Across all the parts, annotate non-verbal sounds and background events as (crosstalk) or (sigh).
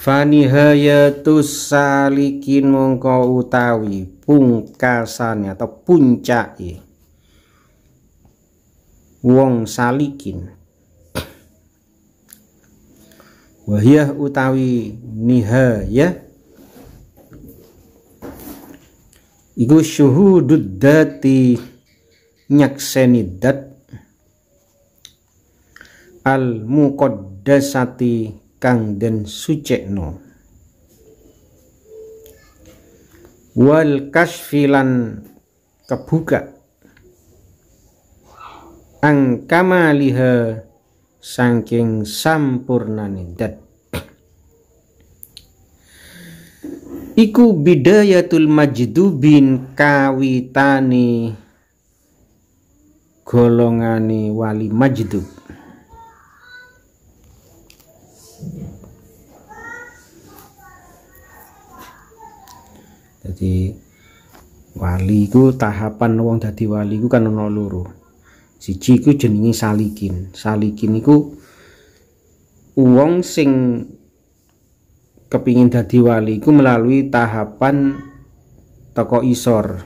Fanihayatus salikin mongko utawi pungkasane atau puncake wong salikin wahiyah utawi nihaya iku syuhudud dati nyakseni dat al muqaddasati kang den sucekno wal kasfilan kebuka ang kamaliha sangking sampurnani dat iku bidayatul majdubin kawitani golongani wali majdub jadi wali ku tahapan wong jadi wali ku kan ana loro siji ku jenenge salikin salikin iku wong sing kepingin jadi wali ku melalui tahapan toko isor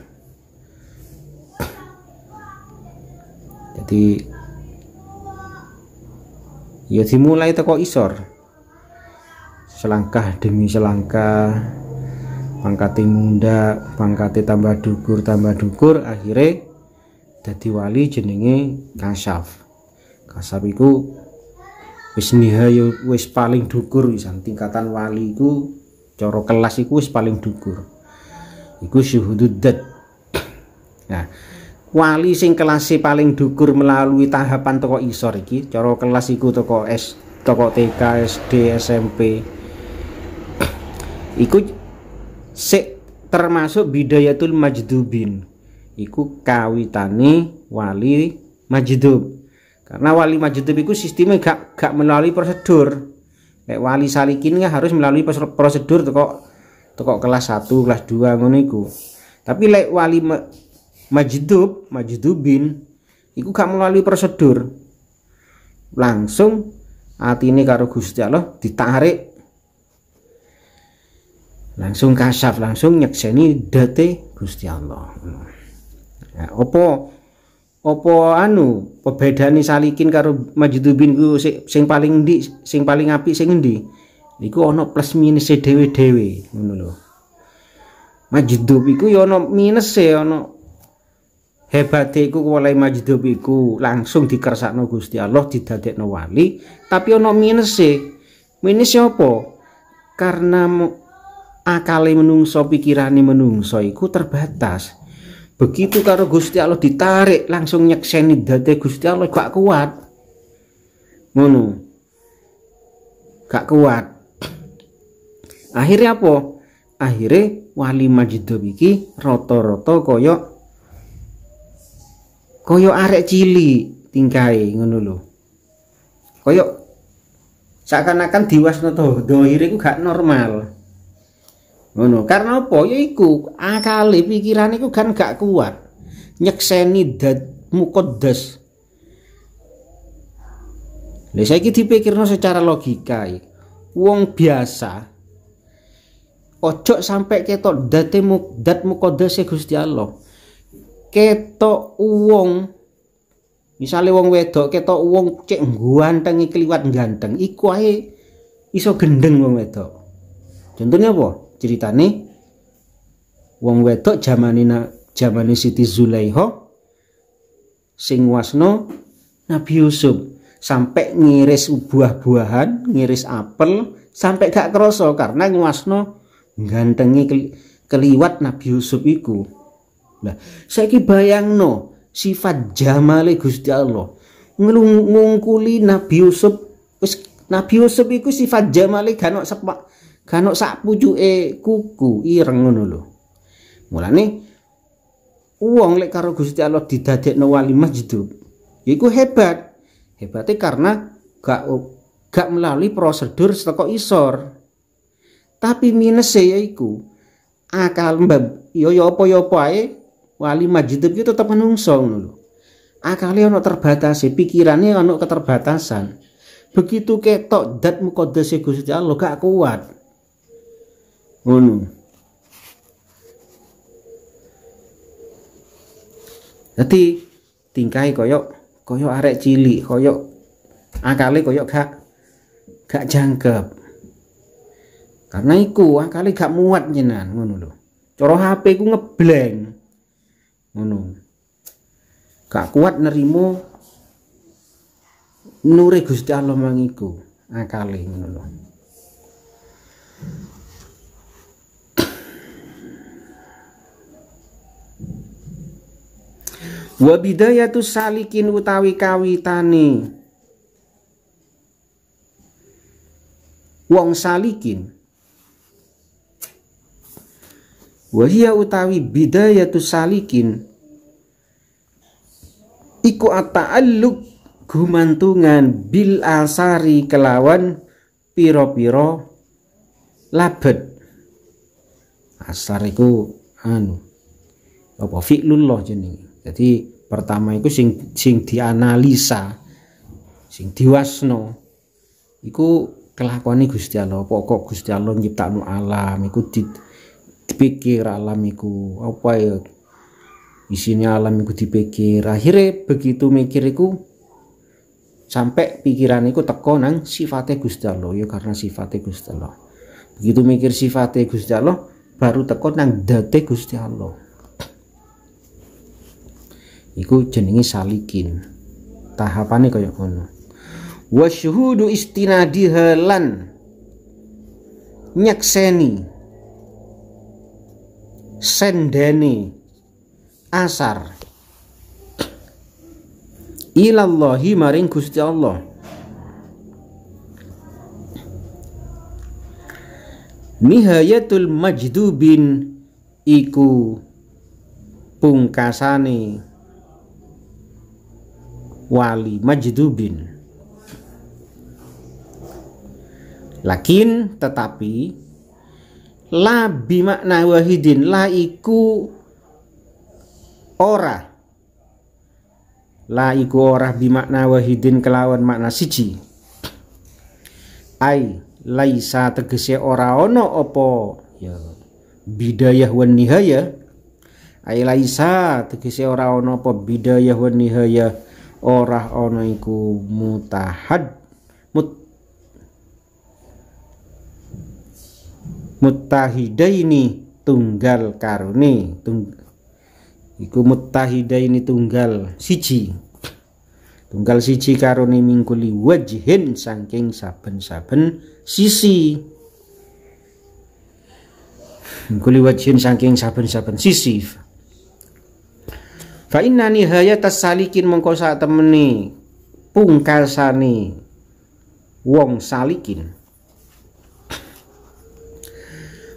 jadi ya dimulai toko isor selangkah demi selangkah pangkati munda pangkati tambah dukur tambah dukur akhirnya jadi wali jenenge kasaf kasaf itu wis nihayo, wis paling dukur wisan tingkatan wali itu coro kelas itu wis paling dukur iku syuhududdat (clears throat) nah wali sing kelas paling dukur melalui tahapan toko isor iki coro kelas itu toko S toko TK SD SMP (clears throat) ikut sik termasuk bidayatul majdubin iku kawitani wali majdub karena wali majdub itu sistemnya gak gak melalui prosedur Nek wali salikin kan harus melalui prosedur toko toko kelas 1 kelas 2 ngono iku tapi lek wali majdub majdubin iku gak melalui prosedur langsung hati ini karo Gusti Allah ditarik langsung kasaf langsung nyekseni date Gusti Allah ya, opo opo anu pebedane salikin karo majdubin ku sing, sing paling di sing paling api sing di, niku ono plus minus e dhewe-dhewe ngono lho majdub iku ya minus e ana hebat iku oleh majdub iku langsung dikersakno Gusti Allah didadekno wali tapi ono minus e minus e apa karena akali menungso pikirani menungso iku terbatas begitu karo Gusti Allah ditarik langsung nyekseni dade Gusti Allah gak kuat ngono gak kuat akhirnya apa akhirnya wali majdob iki roto-roto kaya kaya arek cili tingkai ngono lho kaya seakan-akan diwasno dohir iku gak normal ngono karena apa ya iku akale pikiran iku kan gak kuat nyekseni dat mukodes saya saiki dipikirno secara logika iki. Wong biasa ojo sampai ketok date muk dat mukodase Gusti Allah. Ketok uang misalnya uang wedok ketok uang cek ganteng keliwat ganteng iku ae iso gendeng uang wedok. Contohnya apa? ceritane wong wedok zamane zamane Siti Zulaiha sing wasno Nabi Yusuf sampai ngiris buah-buahan ngiris apel sampai gak kerasa karena nguasno gantengi keliwat Nabi Yusuf iku nah saiki bayangno sifat jamale Gusti Allah ngungkuli Nabi Yusuf Nabi Yusuf iku sifat jamale gak sepak kanu sak e kuku ireng ngono lho mulane wong lek karo Gusti Allah didadekno wali masjid iku hebat hebatnya karena gak gak melalui prosedur seteko isor tapi minus iku akal mbab yo ya, yo ya apa yo ya apa ae wali masjid itu tetap menungso ngono lho akale ono terbatas pikirane ono keterbatasan begitu ketok dat mukodese Gusti Allah gak kuat ngono dadi tingkai koyok koyok arek cilik koyok akale koyok gak gak jangkep karena iku akale gak muat nyenan ngono lho coro HP ku ngebleng ngono gak kuat nerimo nure Gusti Allah mangiku akale ngono lho Wabidaya tu salikin utawi kawitane wong salikin wahia utawi bidayatus salikin iku aluk gumantungan bil asari kelawan piro-piro labet Asariku anu apa fi'lullah jenenge jadi pertama itu sing sing dianalisa sing diwasno iku kelakuan Gusti Allah pokok Gusti Allah nyiptakno alam iku dipikir alam iku apa ya isinya alam iku dipikir akhirnya begitu mikir iku sampai pikiran iku teko nang sifatnya Gusti Allah ya karena sifatnya Gusti Allah begitu mikir sifatnya Gusti Allah baru teko nang date Gusti Allah iku jenenge salikin tahapane kaya ngono wasyuhudu istinadi halan nyekseni sendeni asar ilallahi maring Gusti Allah nihayatul majdubin iku pungkasane wali majdubin lakin tetapi la bimakna wahidin la iku ora la iku ora bimakna wahidin kelawan makna siji ai laisa tegese ora ono opo ya bidayah wan nihaya ai laisa tegese ora ono opo bidayah wan nihaya ora ana iku mutahad mut mutahidaini tunggal karone tung, iku mutahidaini tunggal siji tunggal siji karone mingkuli wajhin saking saben-saben sisi mingkuli wajhin saking saben-saben sisi fa inna nihaya tasalikin mengko sak temeni pungkasane wong salikin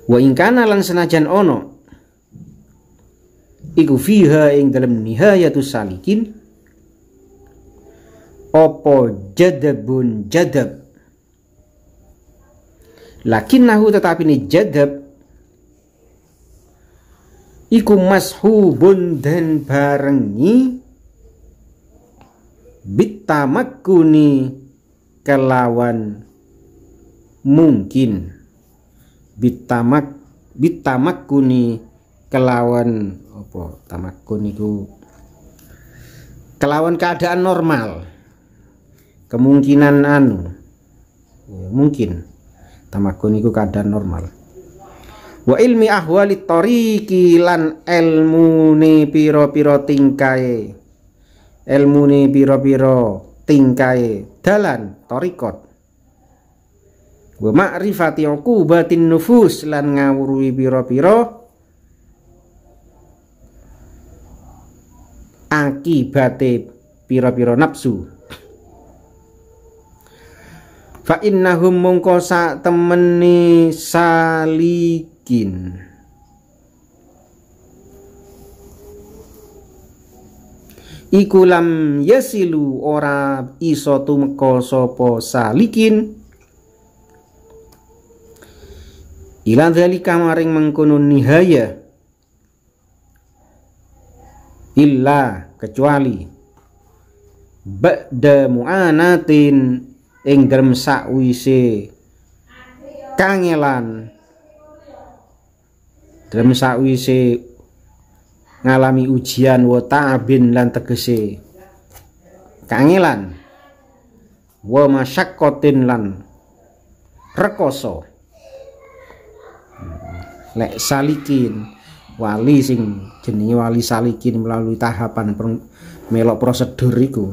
wa ingkana lan senajan ono iku fiha ing dalam tu salikin opo jadabun jadab lakin nahu tetapi ni jadab iku mashubun dan barengi bitamakuni kelawan mungkin bitamak bitamakuni kelawan apa tamakun itu kelawan keadaan normal kemungkinan anu ya, mungkin tamakun itu keadaan normal wa ilmi ahwali tariki lan piro piro tingkai ilmu ne piro piro tingkai dalan tarikot wa ma'rifati uqubatin nufus lan ngawurui piro piro akibate piro piro nafsu fa innahum mungkosa temeni salik miskin iku lam yasilu ora iso tumeka sapa salikin Ilan dalika maring mengkono nihaya illa kecuali ba'da mu'anatin ing dalem sakwise kangelan dalam sakwise ngalami ujian wa abin lan tegese kangelan wa masyakotin lan rekoso lek salikin wali sing jenenge wali salikin melalui tahapan melok prosedur iku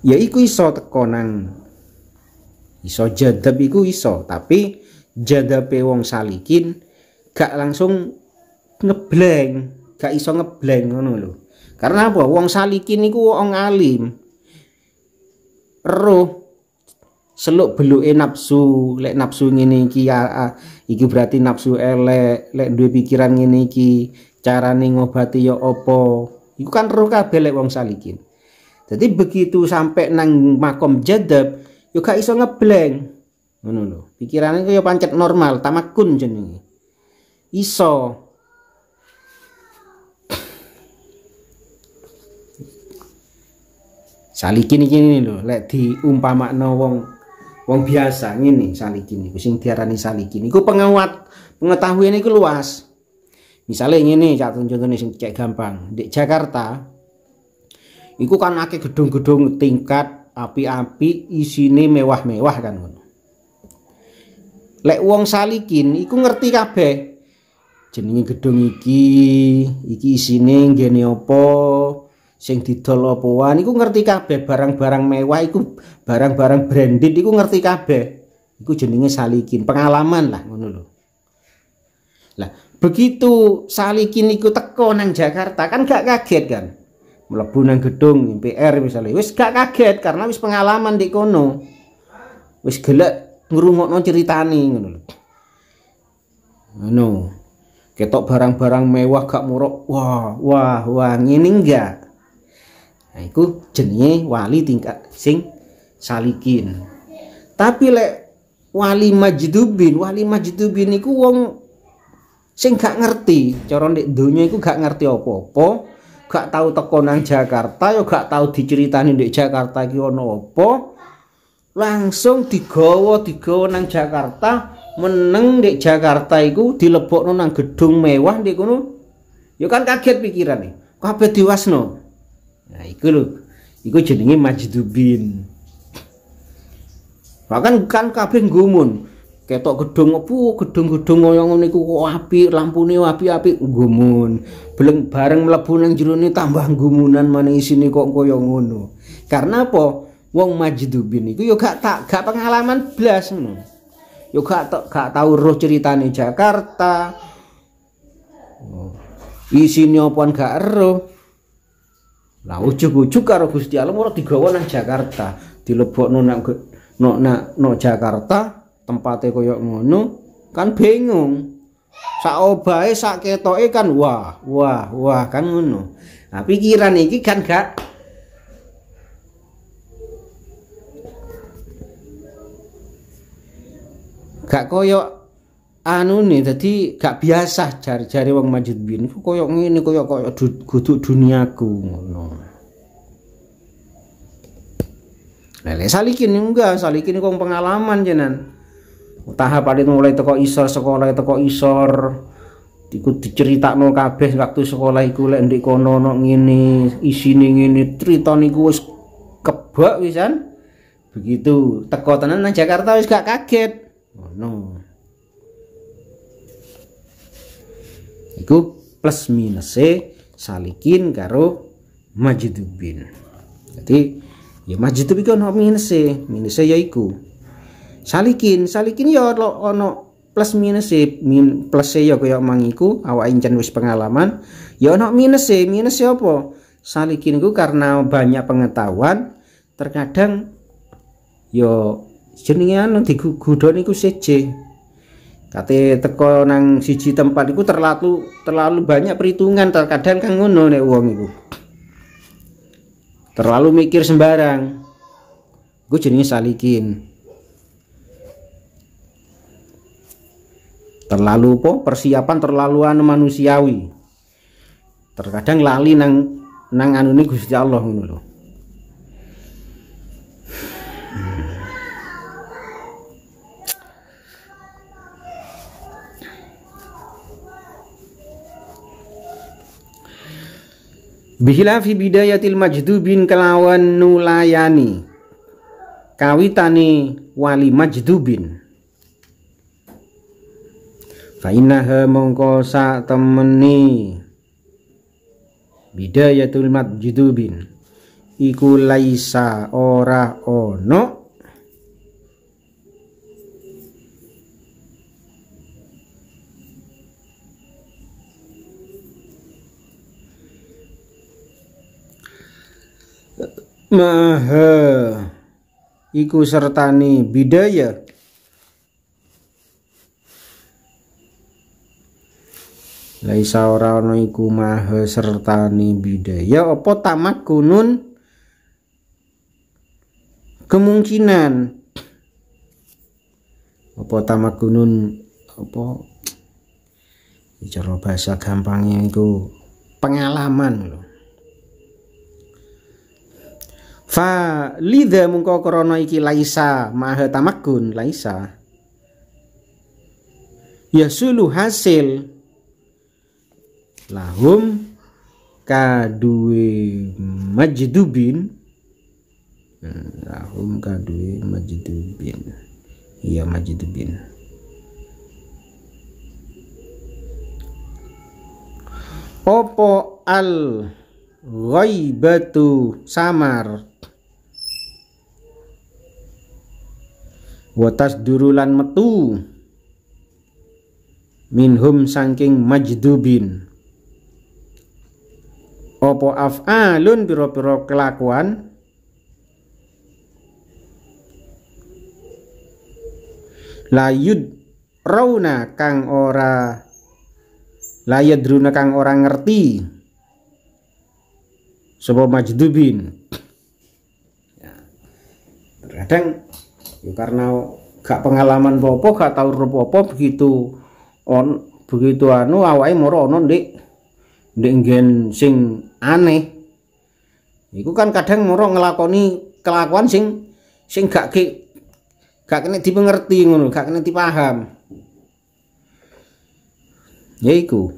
ya iku iso teko nang iso jadab iku iso tapi jadape wong salikin gak langsung ngebleng gak iso ngebleng ngono lho karena apa wong salikin niku wong alim roh seluk beluke nafsu lek nafsu ngene iki ya, ah, iki berarti nafsu elek lek duwe pikiran ngene iki carane ngobati ya apa iku kan roh kabeh lek wong salikin jadi begitu sampai nang makom jadab yo ya gak iso ngebleng ngono lho pikirane kaya ya pancet normal tamakun jenenge iso saliki iki ngene lho lek diumpamakno wong wong biasa ngene saliki iku sing diarani saliki niku pengawat pengetahuan iku luas misalnya ngene cak contohnya sing cek gampang di Jakarta iku kan akeh gedung-gedung tingkat api-api isine mewah-mewah kan ngono lek wong salikin iku ngerti kabeh jenenge gedung iki iki isine ngene apa sing didol apa wae niku ngerti kabeh barang-barang mewah iku barang-barang branded iku ngerti kabeh iku jenenge salikin pengalaman lah ngono lho lah begitu salikin iku teko nang Jakarta kan gak kaget kan mlebu nang gedung MPR misalnya wis gak kaget karena wis pengalaman di kono wis gelek ngrungokno ceritane ngono lho. Ngono. Anu, ketok barang-barang mewah gak murok. Wah, wah, wah ngene enggak. Nah, iku jenenge wali tingkat sing salikin. Tapi lek wali majidubin, wali majidubin iku wong sing gak ngerti, Coron ndek donya iku gak ngerti apa-apa. gak tahu teko nang Jakarta yo ya gak tahu diceritani di Jakarta iki ono apa langsung digowo digowo nang Jakarta meneng di Jakarta iku dilebokno nang gedung mewah ndek kono ya kan kaget pikiran pikirane kabeh diwasno nah iku lho iku jenenge majdubin bahkan kan kabeh gumun ketok gedung opo gedung-gedung ngoyong ngono iku lampu apik lampune api apik gumun beleng bareng neng nang jero tambah gumunan mana isini kok ngoyong ngono karena apa wong Majdubin itu yo gak tak gak pengalaman blas ngono. Yo gak tak gak tahu roh ceritane Jakarta. Oh. Isine opoan gak ero. Lah ujug-ujug karo Gusti Allah ora digawa nang Jakarta, dilebokno nang no, na, no Jakarta tempatnya koyok ngono kan bingung sak obahe sak ketoke kan wah wah wah kan ngono nah pikiran iki kan gak gak koyo anu nih jadi gak biasa cari cari wong majid bin koyo ngene ini koyok du, kutu duniaku ngono Lele salikin enggak, salikin kong pengalaman jenan. Tahapan itu mulai toko isor sekolah toko isor ikut no kabeh waktu sekolah iku lek ndek kono no ngene, isine ngene, critane niku wis kebak wisan. Begitu teko tenan Jakarta wis gak kaget ngono iku plus minus e salikin karo majdubin jadi ya majdub iku ono minus e minus e yaiku salikin salikin ya ono plus minus e min, plus e ya kaya mangiku awak incen wis pengalaman ya ono minus e minus e apa salikin iku karena banyak pengetahuan terkadang yo ya jenenge anu digudon niku siji kate teko nang siji tempat iku terlalu terlalu banyak perhitungan terkadang kang ngono nek wong iku terlalu mikir sembarang gue jenenge salikin terlalu po persiapan terlalu anu manusiawi terkadang lali nang nang anu ini Gusti Allah ngono lho bihilafi bidayatil majdubin kelawan nulayani kawitani wali majdubin fainaha mongko sak temeni bidayatul majdubin iku laisa ora ono maha iku sertani bidaya Laisa ora ana iku maha sertani bidaya apa tamak kunun kemungkinan apa tamak kunun apa cara bahasa gampangnya itu pengalaman loh fa lidha mungko krana iki laisa maha tamakun laisa sulu hasil lahum kadue majdubin lahum kadue majdubin iya majdubin opo al ghaibatu samar watas durulan metu minhum sangking majdubin opo af'alun piro-piro kelakuan layud rauna kang ora layud runa kang ora ngerti sebab majdubin ya, terkadang ya, karena gak pengalaman popo gak tahu popo begitu on begitu anu awalnya moro ono di di sing aneh itu kan kadang moro ngelakoni kelakuan sing sing gak ki gak kena dipengerti ngono gak kena dipaham yaiku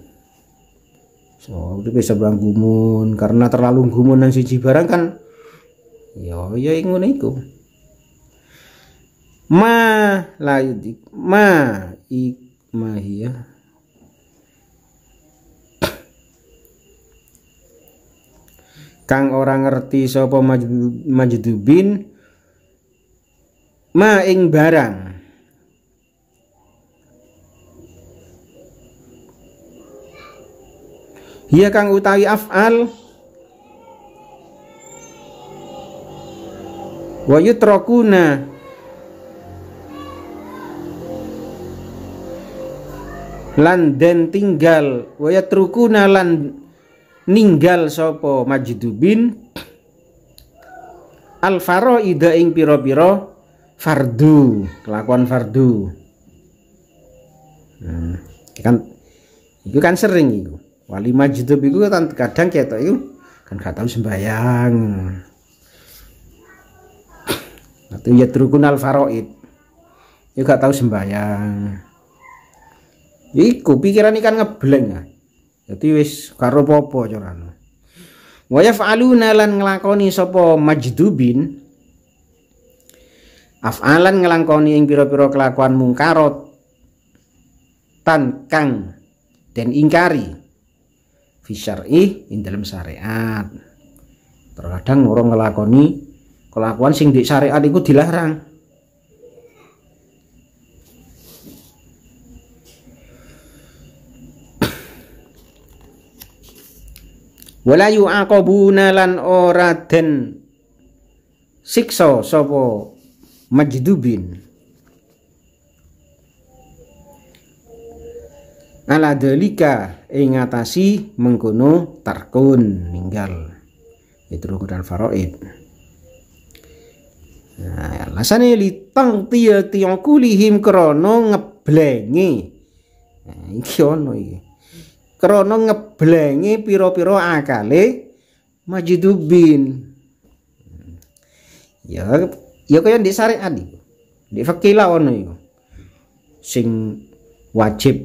so itu bisa bilang gumun karena terlalu gumun dan siji barang kan ya ya ngono itu ma layudik ma ik hiya kang orang ngerti sapa majdubin ma ing barang Iya kang utawi af'al wa yutrakuna lan den tinggal waya trukuna lan ninggal sopo majidubin alfaro ida ing piro-piro fardu kelakuan fardu nah, kan itu kan sering itu wali majidubin itu kan kadang kayak itu kan gak tahu sembayang atau ya trukun al itu gak tahu sembayang iku pikiran ikan ngebleng ya jadi wis karo popo corano wayaf aluna lan ngelakoni sopo majdubin af'alan ngelakoni ing piro-piro kelakuan mungkarot tan kang dan ingkari fi ih ing dalam syariat terkadang orang ngelakoni kelakuan sing di syariat itu dilarang wala yu'aqabuna lan ora den siksa sapa majdubin ala delika ing ngatasi mengkono tarkun ninggal itu rukunan faraid nah alasane li tang tiya kulihim krana ngeblengi nah, iki ono iki Krono ngeblengi piro-piro akale majidubin. ya ya kaya di syariat adi di fakila ono yo sing wajib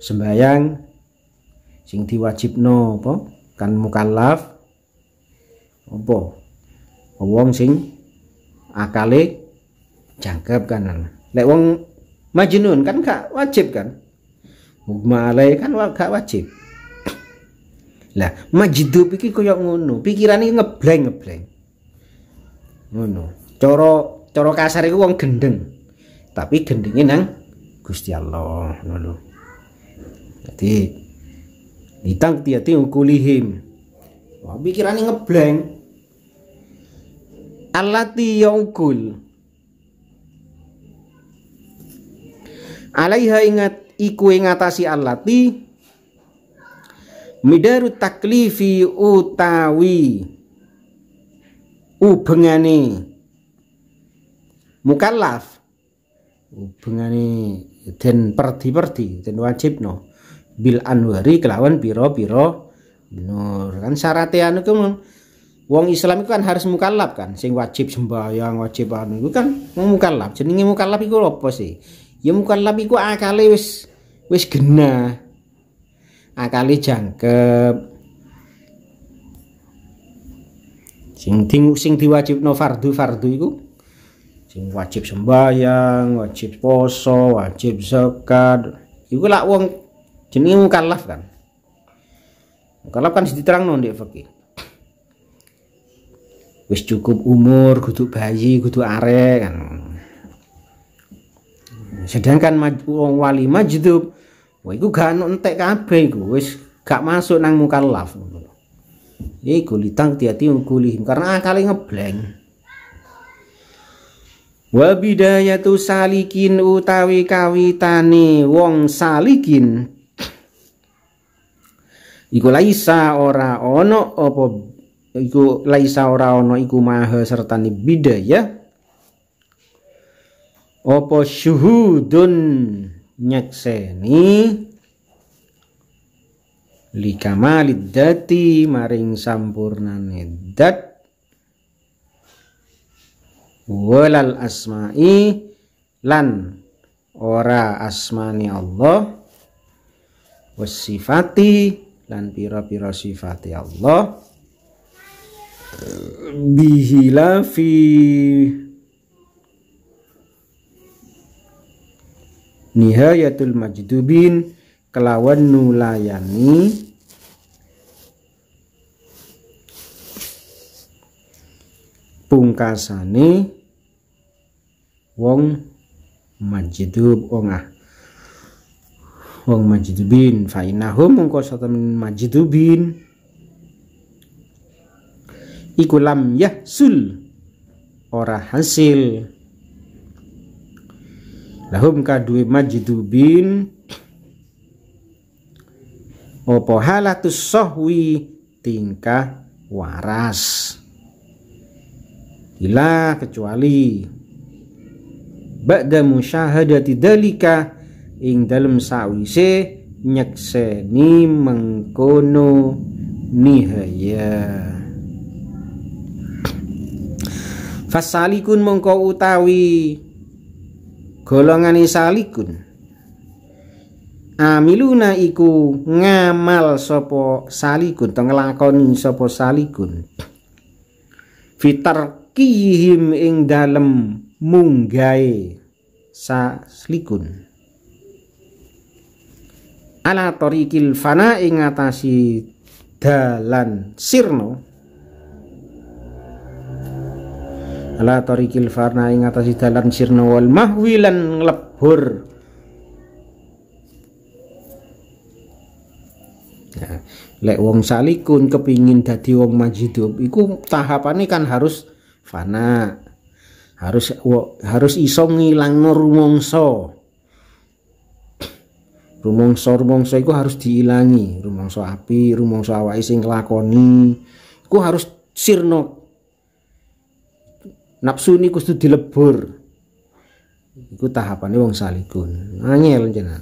sembayang sing no po kan mukallaf apa wong sing akale jangkep kan lek wong kan gak wajib kan mugma alai kan gak wajib lah majdub iki koyo ngono pikirane ngebleng ngebleng ngono cara cara kasar iku wong gendeng tapi gendenge nang Gusti Allah ngono jadi ditang tiati ukulihim wah pikirane ngebleng alati yongkul alaiha ingat iku ngatasi alati midaru taklifi utawi ubengane mukallaf ubengane den perdi-perdi den no. bil anwari kelawan piro-piro nur kan syaratnya anu wong Islam itu kan harus mukallaf kan sing wajib sembahyang wajib anu itu kan mukallaf jenenge mukallaf iku apa sih ya mukallaf iku akale wis wis genah akale jangkep sing di, sing no fardu fardu iku sing wajib sembahyang wajib poso wajib zakat iku lak wong jenenge mukallaf kan mukallaf kan diterangno ndek fikih wis cukup umur kutu bayi kutu arek kan sedangkan wong wali majdub wah iku gak entek kabeh iku wis gak masuk nang muka laf iku kulitang tiati kulihim karena akale ngebleng wabidaya bidayatu salikin utawi kawitane wong salikin iku laisa ora ono opo, iku laisa ora ono iku maha serta ni ya opo syuhudun nyakseni likamalid dati maring sampurnane dat walal asma'i lan ora asmani Allah wasifati lan pira-pira sifati Allah bihilafi nihayatul majdubin kelawan nulayani pungkasane wong majdub ah wong majdubin fa innahum mungko satamen majdubin iku lam yahsul ora hasil lahum kadue majidubin opo halatus sohwi tingkah waras ila kecuali ba'da musyahadati dalika ing dalem sawise nyekseni mengkono nihaya fasalikun mengkau utawi golongan salikun amiluna iku ngamal sopo salikun atau sopo salikun fitar kihim ing dalem munggai salikun ala torikil fana ingatasi dalan sirno ala tariqil farna ing atas dalan sirna wal mahwi lan nglebur nah, lek wong salikun kepingin dadi wong majidup. iku ini kan harus fana harus wo, harus iso ngilangno rumongso rumongso. rumongso iku harus diilangi rumongso api rumongso awa sing lakoni. iku harus sirno nafsu ini kudu dilebur iku tahapane wong salikun angel jenengan